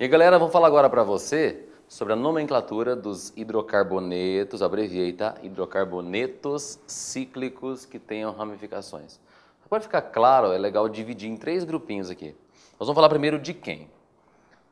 E galera, vou falar agora para você sobre a nomenclatura dos hidrocarbonetos, abreviei, tá? Hidrocarbonetos cíclicos que tenham ramificações. Para ficar claro, é legal dividir em três grupinhos aqui. Nós vamos falar primeiro de quem?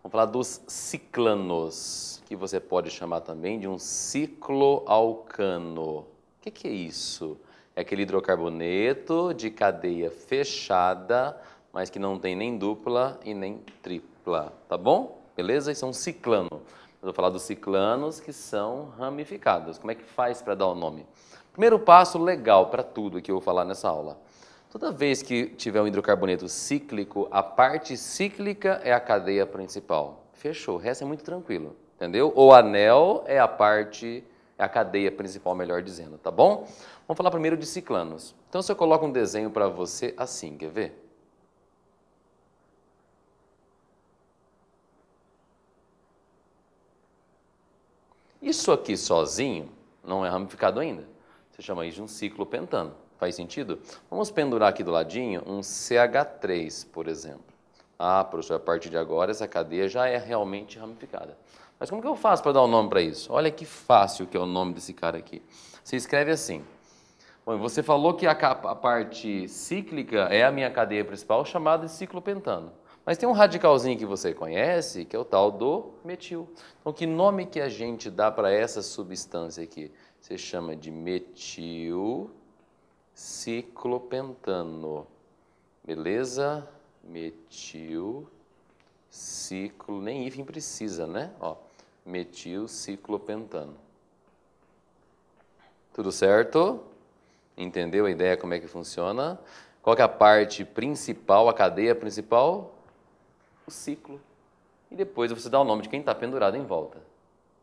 Vamos falar dos ciclanos que você pode chamar também de um cicloalcano. O que, que é isso? É aquele hidrocarboneto de cadeia fechada, mas que não tem nem dupla e nem tripla, tá bom? Beleza? Isso é um ciclano. Eu vou falar dos ciclanos que são ramificados. Como é que faz para dar o nome? Primeiro passo legal para tudo que eu vou falar nessa aula. Toda vez que tiver um hidrocarboneto cíclico, a parte cíclica é a cadeia principal. Fechou, o resto é muito tranquilo entendeu? O anel é a parte, é a cadeia principal, melhor dizendo, tá bom? Vamos falar primeiro de ciclanos. Então, se eu coloco um desenho para você assim, quer ver? Isso aqui sozinho não é ramificado ainda. Você chama isso de um ciclo pentano. Faz sentido? Vamos pendurar aqui do ladinho um CH3, por exemplo. Ah, professor, a partir de agora essa cadeia já é realmente ramificada. Mas como que eu faço para dar um nome para isso? Olha que fácil que é o nome desse cara aqui. Você escreve assim. Bom, você falou que a, a parte cíclica é a minha cadeia principal, chamada de ciclo pentano. Mas tem um radicalzinho que você conhece, que é o tal do metil. Então, que nome que a gente dá para essa substância aqui? Você chama de metil ciclopentano. Beleza? metil ciclo, nem hífen precisa, né? Ó, metil ciclopentano. Tudo certo? Entendeu a ideia como é que funciona? Qual que é a parte principal, a cadeia principal? O ciclo. E depois você dá o nome de quem está pendurado em volta.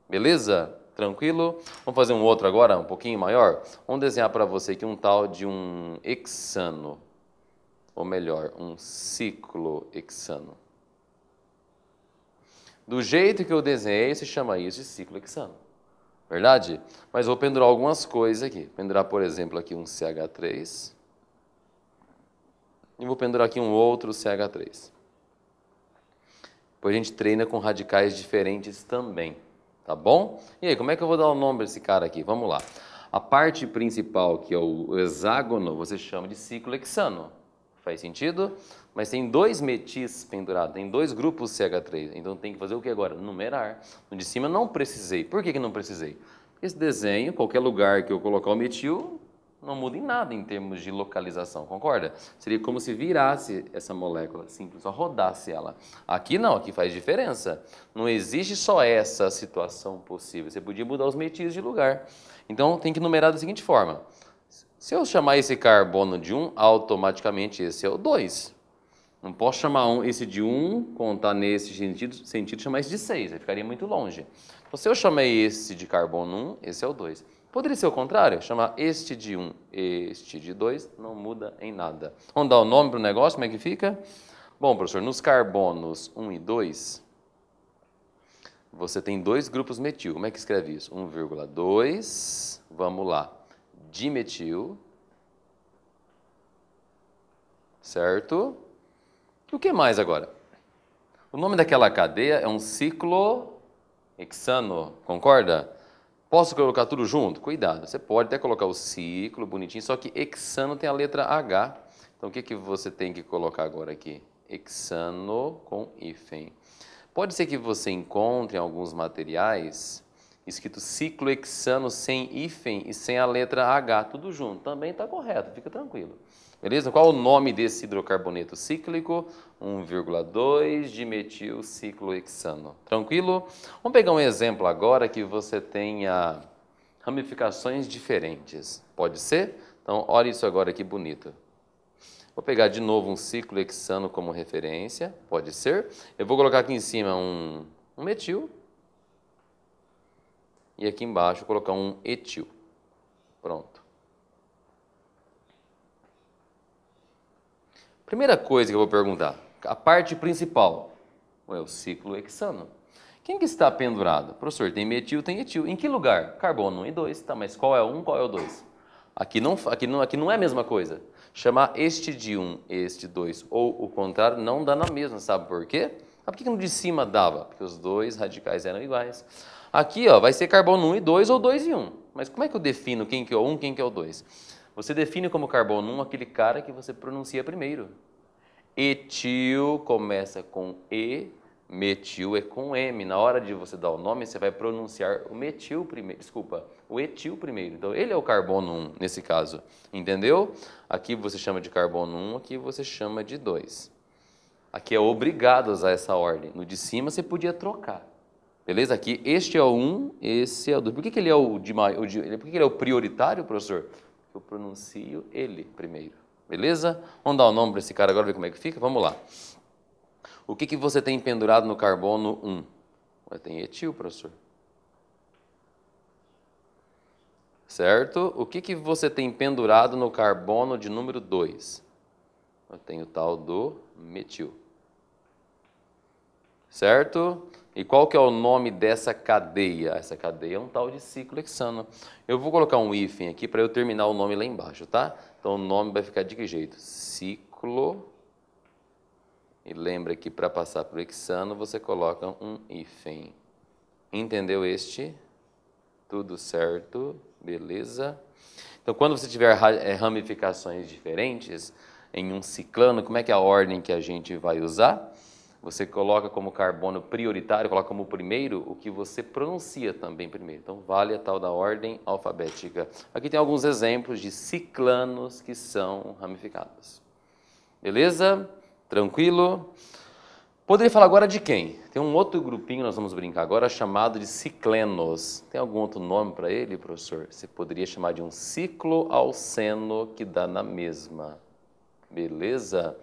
Beleza? Tranquilo? Vamos fazer um outro agora, um pouquinho maior? Vamos desenhar para você aqui um tal de um hexano ou melhor, um ciclohexano. Do jeito que eu desenhei, se chama isso de ciclohexano. Verdade? Mas vou pendurar algumas coisas aqui. Pendurar, por exemplo, aqui um CH3. E vou pendurar aqui um outro CH3. Depois a gente treina com radicais diferentes também, tá bom? E aí, como é que eu vou dar o nome desse cara aqui? Vamos lá. A parte principal, que é o hexágono, você chama de ciclohexano. Faz sentido? Mas tem dois metis pendurados, tem dois grupos CH3. Então tem que fazer o que agora? Numerar. No de cima não precisei. Por que, que não precisei? Esse desenho, qualquer lugar que eu colocar o metil, não muda em nada em termos de localização, concorda? Seria como se virasse essa molécula, simples, só rodasse ela. Aqui não, aqui faz diferença. Não existe só essa situação possível. Você podia mudar os metis de lugar. Então tem que numerar da seguinte forma: se eu chamar esse carbono de 1, automaticamente esse é o 2. Não posso chamar um, esse de 1, contar nesse sentido, sentido chamar esse de 6, aí ficaria muito longe. Então, se eu chamei esse de carbono 1, esse é o 2. Poderia ser o contrário, chamar este de 1, este de 2, não muda em nada. Vamos dar o um nome para o negócio, como é que fica? Bom, professor, nos carbonos 1 e 2, você tem dois grupos metil. Como é que escreve isso? 1,2, vamos lá dimetil, certo? O que mais agora? O nome daquela cadeia é um ciclo hexano, concorda? Posso colocar tudo junto? Cuidado, você pode até colocar o ciclo bonitinho, só que hexano tem a letra H. Então o que, que você tem que colocar agora aqui? Hexano com hífen. Pode ser que você encontre em alguns materiais escrito ciclohexano sem hífen e sem a letra H, tudo junto, também está correto, fica tranquilo. Beleza? Qual o nome desse hidrocarboneto cíclico? 1,2 dimetil ciclohexano. Tranquilo? Vamos pegar um exemplo agora que você tenha ramificações diferentes. Pode ser? Então, olha isso agora que bonito. Vou pegar de novo um ciclohexano como referência, pode ser. Eu vou colocar aqui em cima um, um metil, e aqui embaixo colocar um etil. Pronto. Primeira coisa que eu vou perguntar, a parte principal, é o ciclo hexano. Quem que está pendurado? Professor, tem metil, tem etil. Em que lugar? Carbono 1 e 2, tá, mas qual é o 1, qual é o 2? Aqui não, aqui, não, aqui não é a mesma coisa. Chamar este de 1, este 2 ou o contrário não dá na mesma, sabe por quê? Ah, por que, que no de cima dava? Porque os dois radicais eram iguais. Aqui ó, vai ser carbono 1 e 2 ou 2 e 1. Mas como é que eu defino quem que é o 1 quem que é o 2? Você define como carbono 1 aquele cara que você pronuncia primeiro. Etil começa com E, metil é com M. Na hora de você dar o nome, você vai pronunciar o metil primeiro, desculpa, o etil primeiro. Então, ele é o carbono 1 nesse caso, entendeu? Aqui você chama de carbono 1, aqui você chama de 2. Aqui é obrigado a usar essa ordem. No de cima você podia trocar. Beleza? Aqui, este é o 1, um, esse é o 2. Por que, que ele é o de maior? Por que, que ele é o prioritário, professor? Eu pronuncio ele primeiro. Beleza? Vamos dar o um nome para esse cara agora, ver como é que fica? Vamos lá. O que, que você tem pendurado no carbono 1? Um? Tem etil, professor. Certo? O que, que você tem pendurado no carbono de número 2? Eu tenho o tal do metil certo? E qual que é o nome dessa cadeia? Essa cadeia é um tal de ciclo hexano. Eu vou colocar um hífen aqui para eu terminar o nome lá embaixo, tá? Então o nome vai ficar de que jeito? Ciclo. E lembra que para passar para o hexano você coloca um hífen. Entendeu este? Tudo certo? Beleza? Então quando você tiver eh, ramificações diferentes em um ciclano, como é que é a ordem que a gente vai usar? Você coloca como carbono prioritário, coloca como primeiro o que você pronuncia também primeiro. Então, vale a tal da ordem alfabética. Aqui tem alguns exemplos de ciclanos que são ramificados. Beleza? Tranquilo? Poderia falar agora de quem? Tem um outro grupinho nós vamos brincar agora chamado de ciclenos. Tem algum outro nome para ele, professor? Você poderia chamar de um ciclo alceno que dá na mesma. Beleza?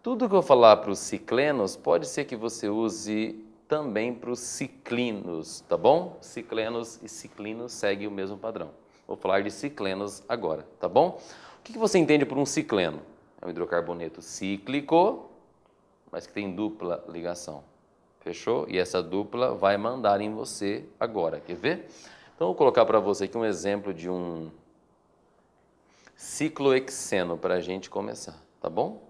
Tudo que eu falar para os ciclenos, pode ser que você use também para os ciclinos, tá bom? Ciclenos e ciclinos seguem o mesmo padrão. Vou falar de ciclenos agora, tá bom? O que você entende por um cicleno? É um hidrocarboneto cíclico, mas que tem dupla ligação. Fechou? E essa dupla vai mandar em você agora. Quer ver? Então, vou colocar para você aqui um exemplo de um ciclohexeno para a gente começar, tá bom?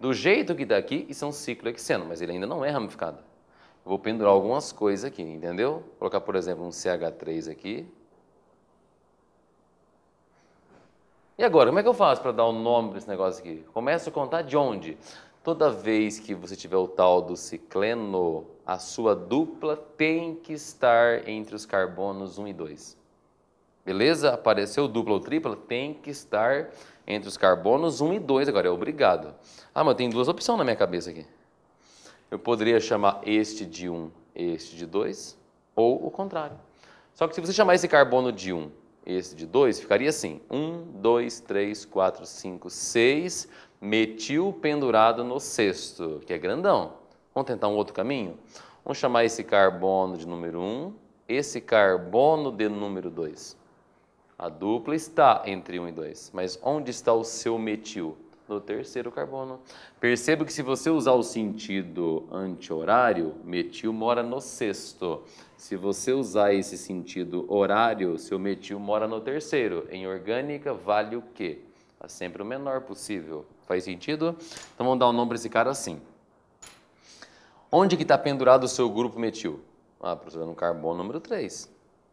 do jeito que está aqui, isso é um ciclo hexeno, mas ele ainda não é ramificado. vou pendurar algumas coisas aqui, entendeu? Vou colocar, por exemplo, um CH3 aqui. E agora, como é que eu faço para dar o um nome para esse negócio aqui? Começo a contar de onde? Toda vez que você tiver o tal do cicleno, a sua dupla tem que estar entre os carbonos 1 e 2. Beleza? Apareceu dupla ou tripla, tem que estar entre os carbonos 1 e 2 agora, é obrigado. Ah, mas tem duas opções na minha cabeça aqui. Eu poderia chamar este de 1, este de 2, ou o contrário. Só que se você chamar esse carbono de 1, esse de 2, ficaria assim: 1, 2, 3, 4, 5, 6, metil pendurado no sexto, que é grandão. Vamos tentar um outro caminho? Vamos chamar esse carbono de número 1, esse carbono de número 2. A dupla está entre 1 e 2, mas onde está o seu metil? No terceiro carbono. Perceba que se você usar o sentido anti-horário, metil mora no sexto. Se você usar esse sentido horário, seu metil mora no terceiro. Em orgânica, vale o quê? É sempre o menor possível. Faz sentido? Então vamos dar um nome para esse cara assim. Onde que está pendurado o seu grupo metil? Ah, professor, no carbono número 3.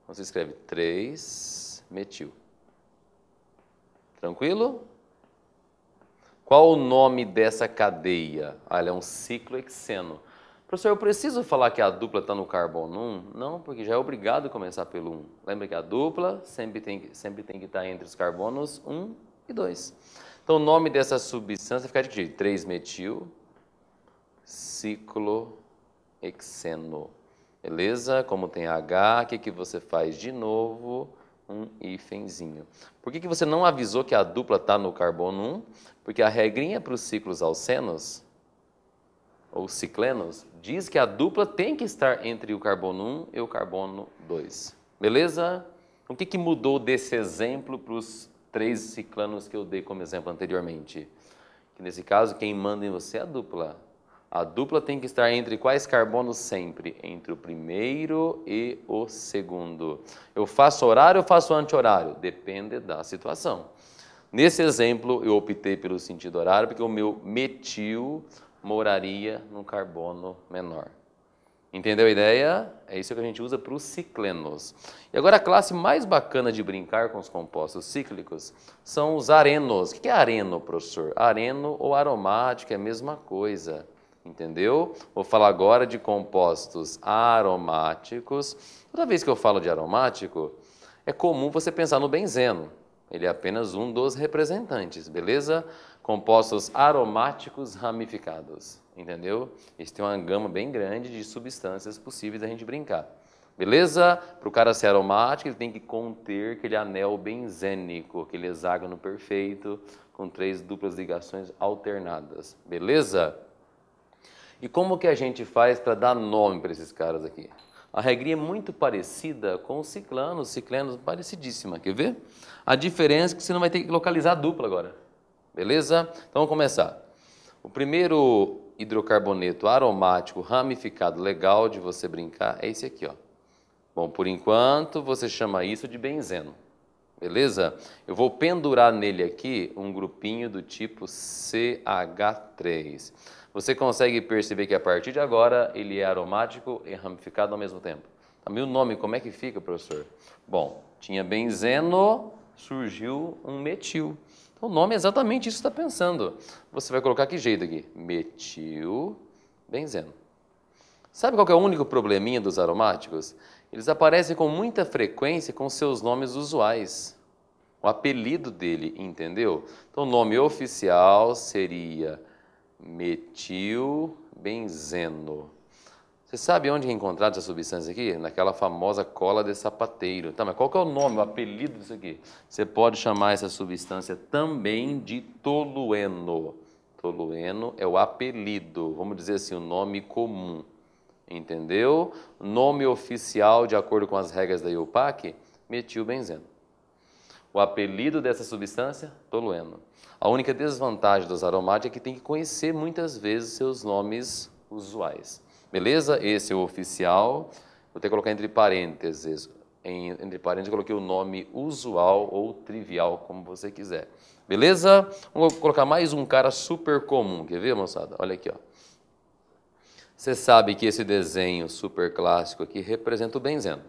Então você escreve 3 metil. Tranquilo? Qual o nome dessa cadeia? Ah, ela é um ciclo hexeno. Professor, eu preciso falar que a dupla está no carbono 1? Não, porque já é obrigado a começar pelo 1. Lembra que a dupla sempre tem, sempre tem que estar tá entre os carbonos 1 e 2. Então, o nome dessa substância fica de que jeito? 3-metil ciclohexeno. Beleza? Como tem H, o que, que você faz de novo? um hífenzinho. Por que, que você não avisou que a dupla está no carbono 1? Porque a regrinha para os ciclos alcenos, ou ciclenos, diz que a dupla tem que estar entre o carbono 1 e o carbono 2. Beleza? O que, que mudou desse exemplo para os três ciclanos que eu dei como exemplo anteriormente? Que nesse caso, quem manda em você é a dupla. A dupla tem que estar entre quais carbonos sempre? Entre o primeiro e o segundo. Eu faço horário ou faço anti-horário? Depende da situação. Nesse exemplo, eu optei pelo sentido horário porque o meu metil moraria no carbono menor. Entendeu a ideia? É isso que a gente usa para os ciclenos. E agora a classe mais bacana de brincar com os compostos cíclicos são os arenos. O que é areno, professor? Areno ou aromático é a mesma coisa entendeu? Vou falar agora de compostos aromáticos. Toda vez que eu falo de aromático, é comum você pensar no benzeno. Ele é apenas um dos representantes, beleza? Compostos aromáticos ramificados, entendeu? Eles têm uma gama bem grande de substâncias possíveis da gente brincar. Beleza? Para o cara ser aromático, ele tem que conter aquele anel benzênico, aquele hexágono perfeito, com três duplas ligações alternadas. Beleza? E como que a gente faz para dar nome para esses caras aqui? A regrinha é muito parecida com o ciclano, o ciclano é parecidíssima, quer ver? A diferença é que você não vai ter que localizar a dupla agora, beleza? Então vamos começar. O primeiro hidrocarboneto aromático ramificado legal de você brincar é esse aqui, ó. Bom, por enquanto você chama isso de benzeno, beleza? Eu vou pendurar nele aqui um grupinho do tipo CH3 você consegue perceber que a partir de agora ele é aromático e ramificado ao mesmo tempo. Meu o nome, como é que fica, professor? Bom, tinha benzeno, surgiu um metil. Então, o nome é exatamente isso que está pensando. Você vai colocar que jeito aqui? Metil, benzeno. Sabe qual é o único probleminha dos aromáticos? Eles aparecem com muita frequência com seus nomes usuais. O apelido dele, entendeu? Então, o nome oficial seria metilbenzeno. Você sabe onde é encontrado essa substância aqui? Naquela famosa cola de sapateiro. Tá, mas qual que é o nome, o apelido disso aqui? Você pode chamar essa substância também de tolueno. Tolueno é o apelido, vamos dizer assim, o nome comum. Entendeu? Nome oficial, de acordo com as regras da IUPAC, metilbenzeno. O apelido dessa substância? Tolueno. A única desvantagem dos aromáticos é que tem que conhecer muitas vezes seus nomes usuais. Beleza? Esse é o oficial. Vou ter que colocar entre parênteses. Em, entre parênteses, coloquei o nome usual ou trivial, como você quiser. Beleza? Vamos colocar mais um cara super comum. Quer ver, moçada? Olha aqui, ó. Você sabe que esse desenho super clássico aqui representa o benzeno.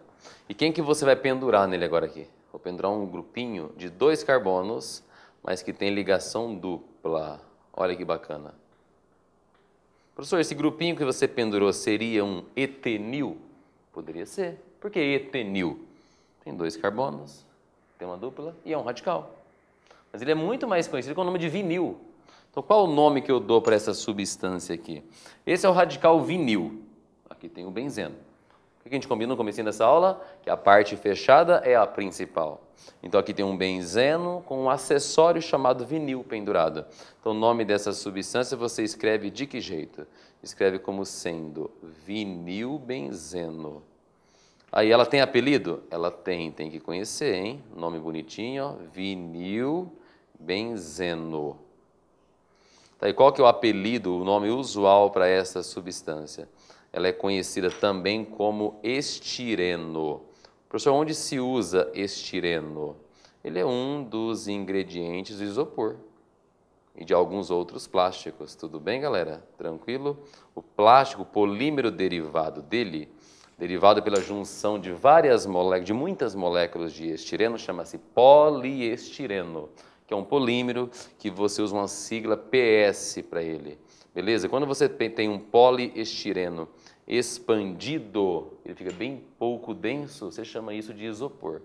E quem que você vai pendurar nele agora aqui? Vou pendurar um grupinho de dois carbonos, mas que tem ligação dupla. Olha que bacana. Professor, esse grupinho que você pendurou seria um etenil? Poderia ser. Por que etenil? Tem dois carbonos, tem uma dupla e é um radical. Mas ele é muito mais conhecido com o nome de vinil. Então, qual o nome que eu dou para essa substância aqui? Esse é o radical vinil. Aqui tem o benzeno que a gente combina no comecinho dessa aula? Que a parte fechada é a principal. Então aqui tem um benzeno com um acessório chamado vinil pendurado. Então o nome dessa substância você escreve de que jeito? Escreve como sendo vinil benzeno. Aí ela tem apelido? Ela tem, tem que conhecer, hein? Nome bonitinho, ó. vinil benzeno. Tá, e qual que é o apelido, o nome usual para essa substância? ela é conhecida também como estireno. Professor, onde se usa estireno? Ele é um dos ingredientes do isopor e de alguns outros plásticos. Tudo bem, galera? Tranquilo? O plástico, o polímero derivado dele, derivado pela junção de várias moléculas, de muitas moléculas de estireno, chama-se poliestireno, que é um polímero que você usa uma sigla PS para ele. Beleza? Quando você tem um poliestireno expandido, ele fica bem pouco denso, você chama isso de isopor.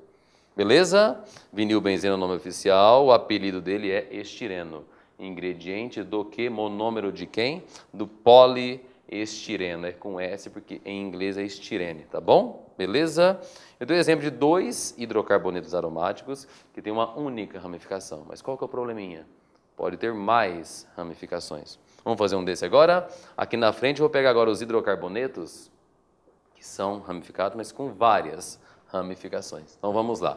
Beleza? Vinil benzeno é o nome oficial, o apelido dele é estireno. Ingrediente do que? Monômero de quem? Do poliestireno. É com S porque em inglês é estirene, tá bom? Beleza? Eu dei o exemplo de dois hidrocarbonetos aromáticos que tem uma única ramificação. Mas qual que é o probleminha? Pode ter mais ramificações. Vamos fazer um desse agora. Aqui na frente eu vou pegar agora os hidrocarbonetos, que são ramificados, mas com várias ramificações. Então vamos lá.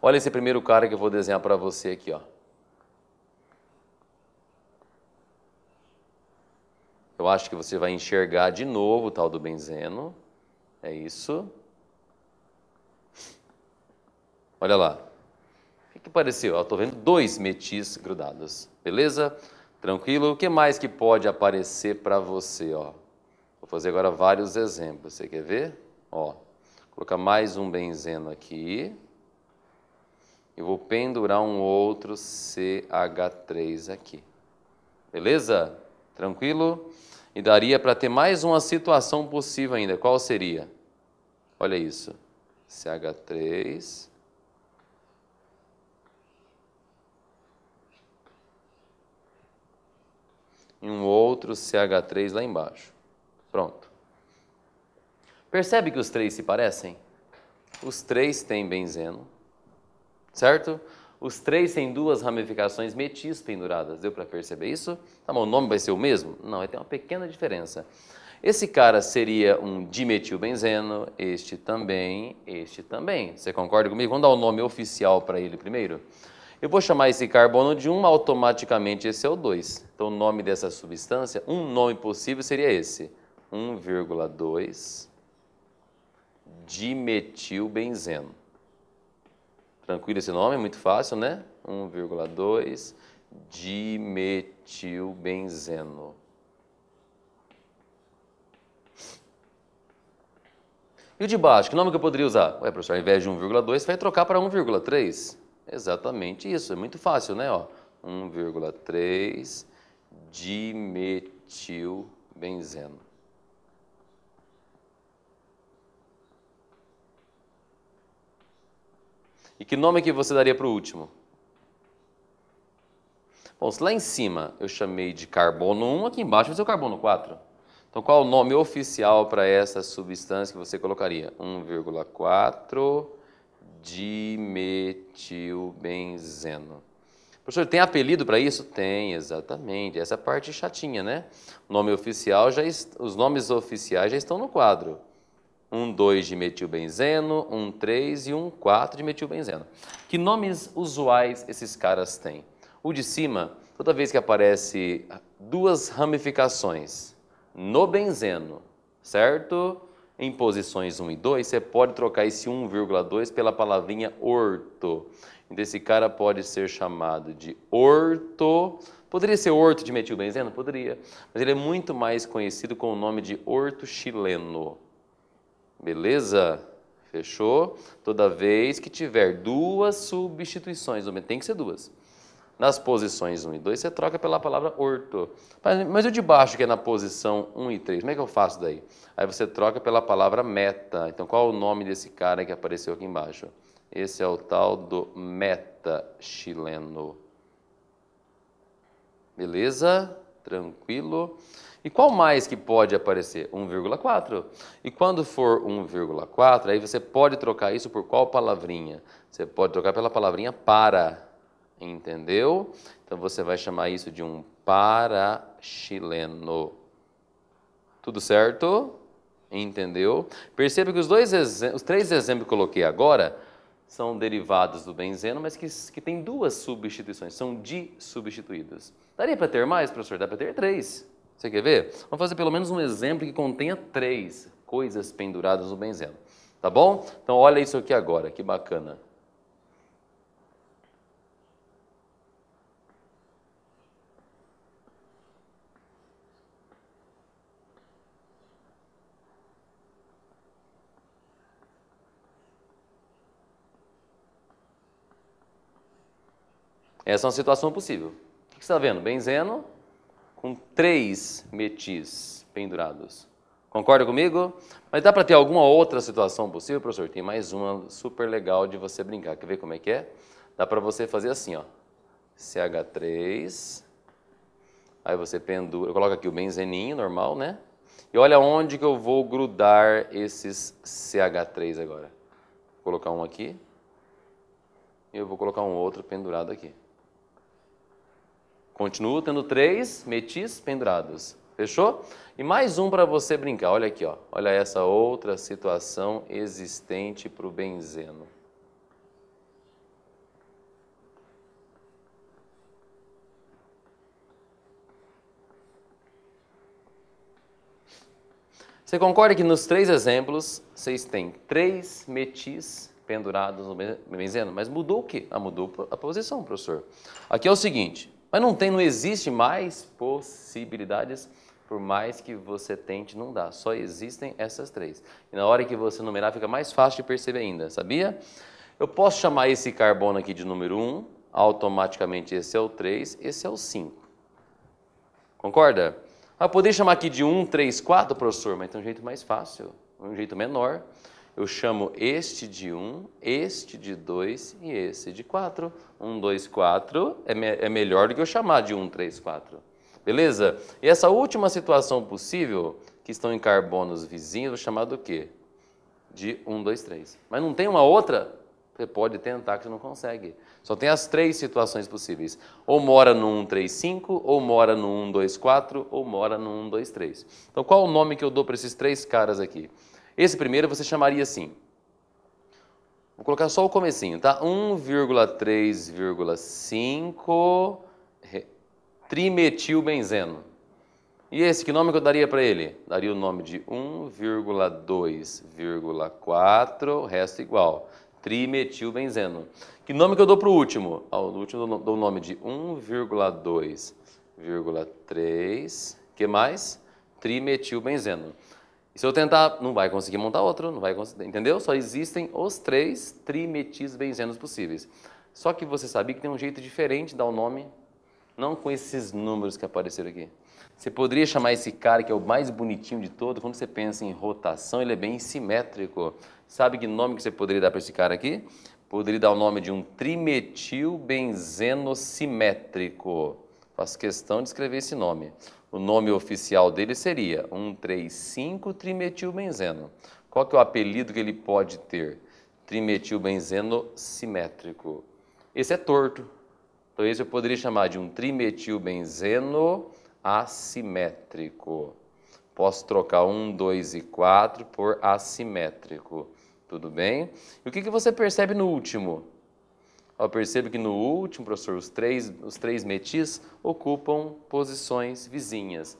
Olha esse primeiro cara que eu vou desenhar para você aqui, ó. Eu acho que você vai enxergar de novo o tal do benzeno. É isso. Olha lá. O que, que pareceu? Estou vendo dois metis grudados, beleza? Tranquilo? O que mais que pode aparecer para você? Ó? Vou fazer agora vários exemplos. Você quer ver? Ó, colocar mais um benzeno aqui. e vou pendurar um outro CH3 aqui. Beleza? Tranquilo? E daria para ter mais uma situação possível ainda. Qual seria? Olha isso. CH3 e um outro CH3 lá embaixo. Pronto. Percebe que os três se parecem? Os três têm benzeno, certo? Os três têm duas ramificações metis penduradas. Deu para perceber isso? Tá bom, o nome vai ser o mesmo? Não, tem uma pequena diferença. Esse cara seria um dimetilbenzeno, este também, este também. Você concorda comigo? Vamos dar o nome oficial para ele primeiro? Eu vou chamar esse carbono de 1, automaticamente esse é o 2. Então, o nome dessa substância, um nome possível seria esse: 1,2 dimetilbenzeno. Tranquilo esse nome? É muito fácil, né? 1,2 dimetilbenzeno. E o de baixo, que nome que eu poderia usar? Ué, professor, ao invés de 1,2, você vai trocar para 1,3. Exatamente isso, é muito fácil, né? 1,3 dimetilbenzeno. E que nome que você daria para o último? Bom, se lá em cima eu chamei de carbono 1, aqui embaixo vai ser o carbono 4. Então, qual é o nome oficial para essa substância que você colocaria? 1,4 dimetilbenzeno. Professor, tem apelido para isso? Tem, exatamente. Essa é a parte chatinha, né? Nome oficial já os nomes oficiais já estão no quadro. Um 2 de metilbenzeno, um 3 e um 4 de metilbenzeno. Que nomes usuais esses caras têm? O de cima, toda vez que aparece duas ramificações no benzeno, certo? Em posições 1 e 2, você pode trocar esse 1,2 pela palavrinha orto. Então, esse cara pode ser chamado de orto. Poderia ser orto de metilbenzeno? Poderia. Mas ele é muito mais conhecido com o nome de orto chileno. Beleza? Fechou? Toda vez que tiver duas substituições, tem que ser duas. Nas posições 1 e 2, você troca pela palavra orto. Mas, o de baixo, que é na posição 1 e 3, como é que eu faço daí? Aí você troca pela palavra meta. Então, qual é o nome desse cara que apareceu aqui embaixo? Esse é o tal do meta chileno. Beleza? Tranquilo. E qual mais que pode aparecer? 1,4. E quando for 1,4, aí você pode trocar isso por qual palavrinha? Você pode trocar pela palavrinha para. Entendeu? Então você vai chamar isso de um parachileno. Tudo certo? Entendeu? Perceba que os, dois os três exemplos que eu coloquei agora são derivados do benzeno, mas que, que tem duas substituições, são de substituídos. Daria para ter mais, professor? Dá para ter três. Você quer ver? Vamos fazer pelo menos um exemplo que contenha três coisas penduradas no benzeno. Tá bom? Então olha isso aqui agora, que bacana. Essa é uma situação possível. O que você está vendo? Benzeno com três metis pendurados. Concorda comigo? Mas dá para ter alguma outra situação possível, professor? Tem mais uma super legal de você brincar. Quer ver como é que é? Dá para você fazer assim, ó. CH3. Aí você pendura, coloca aqui o benzeninho normal, né? E olha onde que eu vou grudar esses CH3 agora. Vou colocar um aqui. E eu vou colocar um outro pendurado aqui. Continuo tendo três metis pendurados. Fechou? E mais um para você brincar. Olha aqui, ó. olha essa outra situação existente para o benzeno. Você concorda que nos três exemplos vocês têm três metis pendurados no benzeno? Mas mudou o quê? Ah, mudou a posição, professor. Aqui é o seguinte: mas não tem, não existe mais possibilidades, por mais que você tente, não dá. Só existem essas três. E na hora que você numerar, fica mais fácil de perceber ainda, sabia? Eu posso chamar esse carbono aqui de número 1, automaticamente esse é o 3, esse é o 5. Concorda? Ah, poder chamar aqui de 1, 3, 4, professor, mas tem um jeito mais fácil, um jeito menor eu chamo este de 1, um, este de 2 e esse de 4. 1, 2, 4 é melhor do que eu chamar de 1, 3, 4. Beleza? E essa última situação possível, que estão em carbonos vizinhos, eu vou chamar do quê? De 1, 2, 3. Mas não tem uma outra? Você pode tentar que você não consegue. Só tem as três situações possíveis. Ou mora no 1, 3, 5, ou mora no 1, 2, 4, ou mora no 1, 2, 3. Então qual o nome que eu dou para esses três caras aqui? Esse primeiro você chamaria assim. Vou colocar só o comecinho, tá? 1,3,5 trimetilbenzeno. E esse, que nome que eu daria para ele? Daria o nome de 1,2,4, resto igual, trimetilbenzeno. Que nome que eu dou para o último? O último eu dou o nome de 1,2,3, que mais? Trimetilbenzeno se eu tentar, não vai conseguir montar outro, não vai conseguir, entendeu? Só existem os três benzenos possíveis. Só que você sabia que tem um jeito diferente de dar o nome, não com esses números que apareceram aqui. Você poderia chamar esse cara, que é o mais bonitinho de todo, quando você pensa em rotação, ele é bem simétrico. Sabe que nome que você poderia dar para esse cara aqui? Poderia dar o nome de um benzeno simétrico. Faço questão de escrever esse nome. O nome oficial dele seria 1,3,5-trimetilbenzeno. Qual que é o apelido que ele pode ter? Trimetilbenzeno simétrico. Esse é torto. Então esse eu poderia chamar de um trimetilbenzeno assimétrico. Posso trocar 1, 2 e 4 por assimétrico. Tudo bem? E o que, que você percebe no último? Eu percebo que no último, professor, os três, os três metis ocupam posições vizinhas.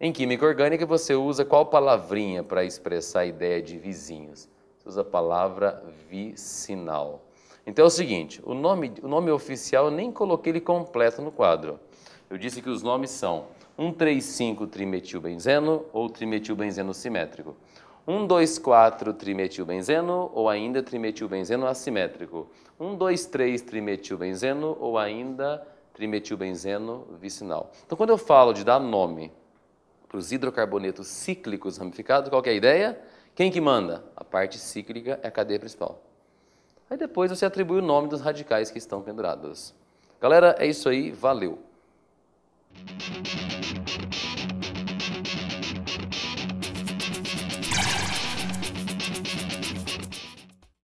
Em química orgânica, você usa qual palavrinha para expressar a ideia de vizinhos? Você usa a palavra vicinal. Então é o seguinte, o nome, o nome oficial eu nem coloquei ele completo no quadro. Eu disse que os nomes são 1,35 trimetilbenzeno ou trimetilbenzeno simétrico. 1,2,4 trimetilbenzeno ou ainda trimetilbenzeno assimétrico. 1,2,3 trimetilbenzeno ou ainda trimetilbenzeno vicinal. Então, quando eu falo de dar nome para os hidrocarbonetos cíclicos ramificados, qual é a ideia? Quem que manda? A parte cíclica é a cadeia principal. Aí depois você atribui o nome dos radicais que estão pendurados. Galera, é isso aí, valeu!